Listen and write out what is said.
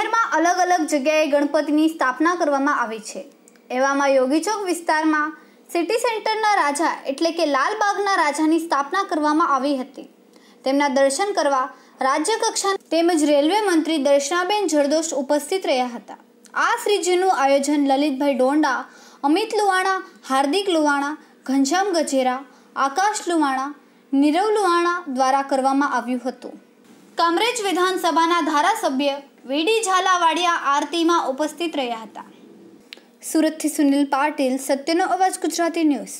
શહેરમાં અલગ અલગ જગ્યાએ ગણપતિની સ્થાપના કરવામાં આવી છે એવામાં યોગીચોક વિસ્તારમાં સિટી સેન્ટરના રાજા એટલે કે લાલબાગના રાજાની સ્થાપના કરવામાં આવી હતી તેમના દર્શન કરવા રાજ્ય કક્ષા તેમજ રેલવે મંત્રી દર્શનાબેન જરદોષ ઉપસ્થિત રહ્યા હતા આ શ્રીજીનું આયોજન લલિતભાઈ ડોંડા અમિત લુવાણા હાર્દિક લુવાણા ઘનશ્યામ ગજેરા આકાશ લુવાણા નીરવ લુવાણા દ્વારા કરવામાં આવ્યું હતું કામરેજ વિધાનસભાના ધારાસભ્ય વીડી ઝાલાવાડિયા આરતીમાં ઉપસ્થિત રહ્યા હતા સુરતથી સુનિલ પાટીલ સત્યનો અવાજ ગુજરાતી ન્યૂઝ